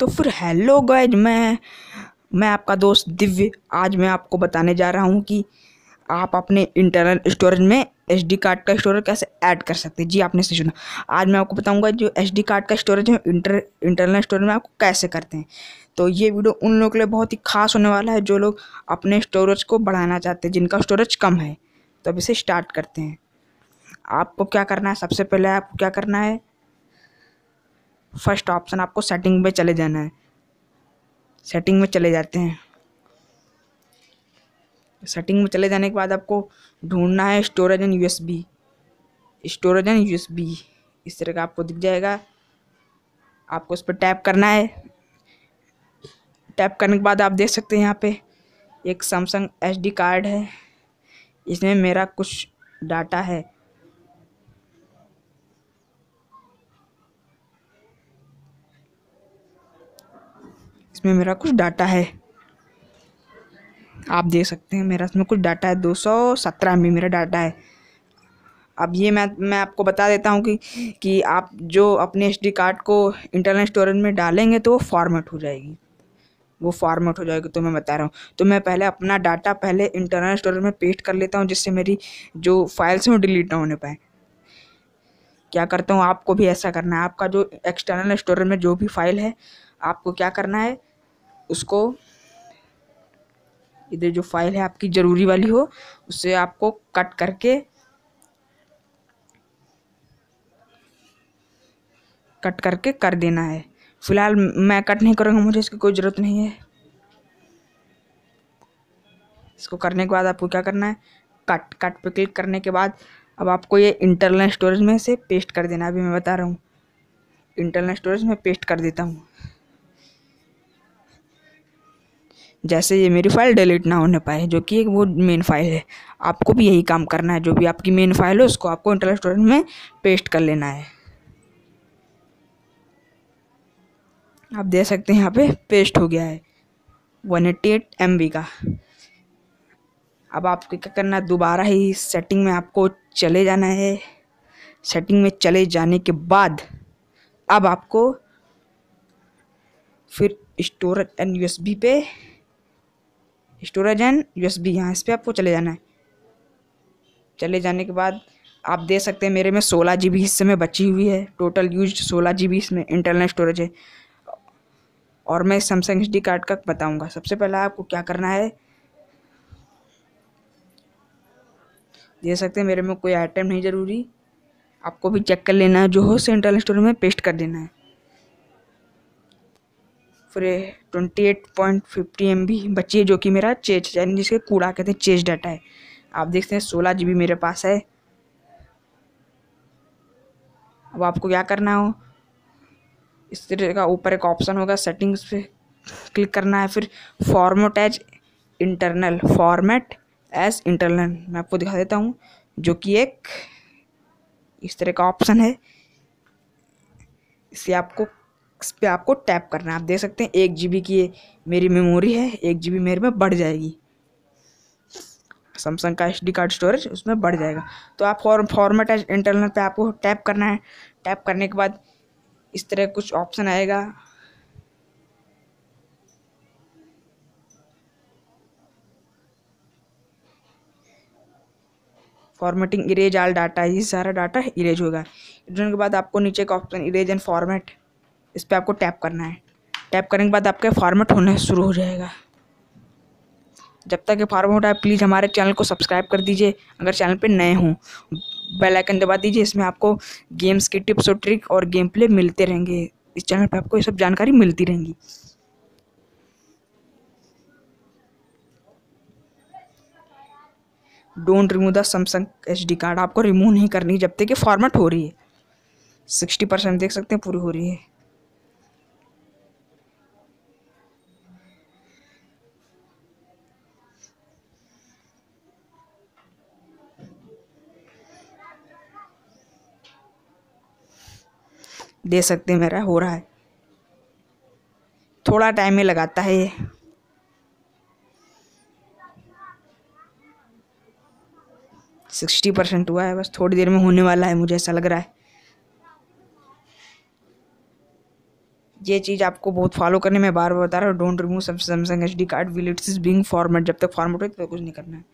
तो फिर hello guys मैं मैं आपका दोस्त दिव्य आज मैं आपको बताने जा रहा हूँ कि आप अपने इंटरनल स्टोरेज में एस डी कार्ड का स्टोरेज कैसे ऐड कर सकते हैं जी आपने से सुना आज मैं आपको बताऊंगा जो एस डी कार्ड का स्टोरेज है इंटर इंटरनल स्टोरेज में आपको कैसे करते हैं तो ये वीडियो उन लोगों के लिए बहुत ही खास होने वाला है जो लोग अपने स्टोरेज को बढ़ाना चाहते हैं जिनका स्टोरेज कम है तो अब इसे स्टार्ट करते हैं आपको क्या करना है सबसे पहले आपको क्या करना है फर्स्ट ऑप्शन आपको सेटिंग में चले जाना है सेटिंग में चले जाते हैं सेटिंग में चले जाने के बाद आपको ढूंढना है storage and USB storage and USB इस तरह का आपको दिख जाएगा आपको उस पर टैप करना है टैप करने के बाद आप देख सकते हैं यहाँ पे एक सैमसंग एसडी कार्ड है इसमें मेरा कुछ डाटा है इसमें मेरा कुछ डाटा है आप देख सकते हैं मेरा इसमें कुछ डाटा है दो सौ सत्रह में मेरा डाटा है अब ये मैं मैं आपको बता देता हूँ कि कि आप जो अपने एस कार्ड को इंटरनल स्टोरेज में डालेंगे तो वो फॉर्मेट हो जाएगी वो फॉर्मेट हो जाएगी तो मैं बता रहा हूँ तो मैं पहले अपना डाटा पहले इंटरनल स्टोरेज में पेस्ट कर लेता हूँ जिससे मेरी जो फाइल्स हैं वो डिलीट ना होने पाए क्या करता हूँ आपको भी ऐसा करना है आपका जो एक्सटर्नल स्टोरेज में जो भी फाइल है आपको क्या करना है उसको इधर जो फाइल है आपकी ज़रूरी वाली हो उससे आपको कट करके कट करके कर देना है फ़िलहाल मैं कट नहीं करूँगा मुझे इसकी कोई ज़रूरत नहीं है इसको करने के बाद आपको क्या करना है कट कट पे क्लिक करने के बाद अब आपको ये इंटरनल स्टोरेज में से पेस्ट कर देना अभी मैं बता रहा हूँ इंटरनल स्टोरेज में पेस्ट कर देता हूँ जैसे ये मेरी फ़ाइल डिलीट ना होने पाए जो कि एक वो मेन फाइल है आपको भी यही काम करना है जो भी आपकी मेन फाइल हो उसको आपको इंटरनल स्टोरेज में पेस्ट कर लेना है आप देख सकते हैं यहाँ पे पेस्ट हो गया है one eighty eight M B का अब आपको क्या करना है दोबारा ही सेटिंग में आपको चले जाना है सेटिंग में चले जाने के बाद अब आपको फिर स्टोरेज एंड यूएसबी पे स्टोरेज एंड यूएसबी यहाँ इस पर आपको चले जाना है चले जाने के बाद आप देख सकते हैं मेरे में सोलह जी बी हिस्से में बची हुई है टोटल यूज सोलह जी बी इसमें इंटरनल स्टोरेज है और मैं सैमसंग एच कार्ड का बताऊंगा सबसे पहले आपको क्या करना है दे सकते हैं मेरे में कोई आइटम नहीं ज़रूरी आपको भी चेक कर लेना है जो हो सेंट्रल इंटरनल स्टोरेज में पेस्ट कर देना है फिर twenty eight point fifty M B बची है जो कि मेरा चेज यानी जिसके कूड़ा कहते हैं चेज डाटा है आप देखते हैं सोलह जी बी मेरे पास है अब आपको क्या करना हो इस तरह का ऊपर एक ऑप्शन होगा सेटिंग्स पे क्लिक करना है फिर format as internal format as internal मैं आपको दिखा देता हूँ जो कि एक इस तरह का ऑप्शन है इसे आपको इस पर आपको टैप करना है आप देख सकते हैं एक जी की मेरी मेमोरी है एक जी मेरे में बढ़ जाएगी सैमसंग का एच कार्ड स्टोरेज उसमें बढ़ जाएगा तो आप फॉर फॉर्मेट इंटरनल पे आपको टैप करना है टैप करने के बाद इस तरह कुछ ऑप्शन आएगा फॉर्मेटिंग इरेज आल डाटा ये सारा डाटा इरेज होगा इरेज के बाद आपको नीचे का ऑप्शन इरेज एंड फॉर्मेट इस पर आपको टैप करना है टैप करने के बाद आपका फॉर्मेट होना शुरू हो जाएगा जब तक ये फॉर्मेट है प्लीज़ हमारे चैनल को सब्सक्राइब कर दीजिए अगर चैनल पे नए हों बेल आइकन दबा दीजिए इसमें आपको गेम्स की टिप्स और ट्रिक और गेम प्ले मिलते रहेंगे इस चैनल पे आपको ये सब जानकारी मिलती रहेंगी don't remove the Samsung H D card आपको रिमूव नहीं करनी जब तक ये फॉर्मेट हो रही है सिक्सटी परसेंट देख सकते हैं पूरी हो रही है दे सकते हैं मेरा हो रहा है थोड़ा टाइम ही लगाता है ये सिक्सटी परसेंट हुआ है बस थोड़ी देर में होने वाला है मुझे ऐसा लग रहा है ये चीज़ आपको बहुत फॉलो करने में बार बार बता रहा हूँ don't remove Samsung H D card will it's is being format जब तक फॉर्मेट हो तब तो कुछ नहीं करना है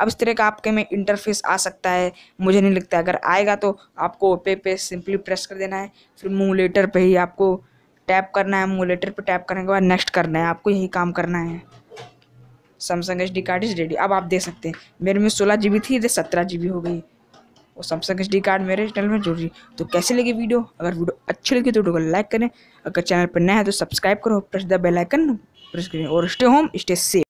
अब इस तरह का आपके में इंटरफेस आ सकता है मुझे नहीं लगता अगर आएगा तो आपको ओपे पे सिंपली प्रेस कर देना है फिर मूलेटर पे ही आपको टैप करना है मूलेटर पे टैप करने के बाद नेक्स्ट करना है आपको यही काम करना है Samsung H D card is ready अब आप देख सकते हैं मेरे में सोलह जी बी थी इधर सत्रह जी बी हो गई और सैमसंग एच डी कार्ड मेरे चैनल में जरूरी तो कैसे लगी वीडियो अगर वीडियो अच्छी लगी तो वीडियो को लाइक करें अगर चैनल पर नया है तो सब्सक्राइब करो press the bell icon press करें और स्टे होम स्टे सेफ